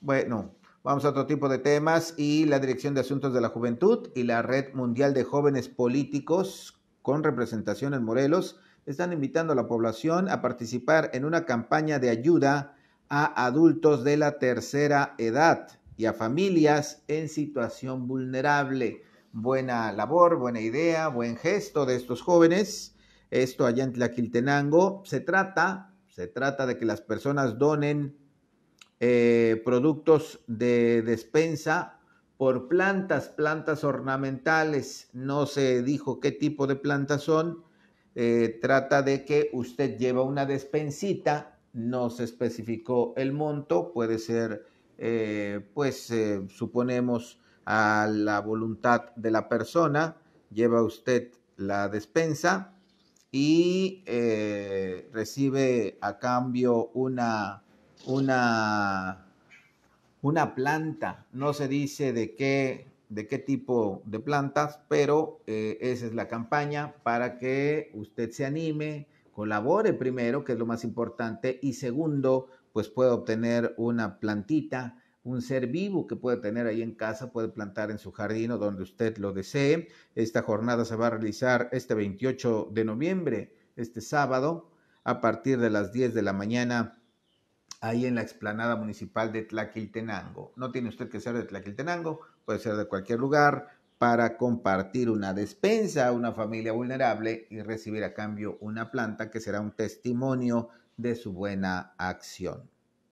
Bueno, vamos a otro tipo de temas y la Dirección de Asuntos de la Juventud y la Red Mundial de Jóvenes Políticos con representación en Morelos están invitando a la población a participar en una campaña de ayuda a adultos de la tercera edad y a familias en situación vulnerable. Buena labor, buena idea, buen gesto de estos jóvenes. Esto allá en Tlaquiltenango. Se trata, se trata de que las personas donen eh, productos de despensa por plantas, plantas ornamentales. No se dijo qué tipo de plantas son. Eh, trata de que usted lleva una despensita, no se especificó el monto, puede ser, eh, pues suponemos a la voluntad de la persona, lleva usted la despensa y recibe a cambio una una, una planta. No se dice de qué, de qué tipo de plantas, pero eh, esa es la campaña para que usted se anime, colabore primero, que es lo más importante, y segundo, pues pueda obtener una plantita un ser vivo que puede tener ahí en casa, puede plantar en su jardín o donde usted lo desee. Esta jornada se va a realizar este 28 de noviembre, este sábado, a partir de las 10 de la mañana ahí en la explanada municipal de Tlaquiltenango. No tiene usted que ser de Tlaquiltenango, puede ser de cualquier lugar para compartir una despensa a una familia vulnerable y recibir a cambio una planta que será un testimonio de su buena acción.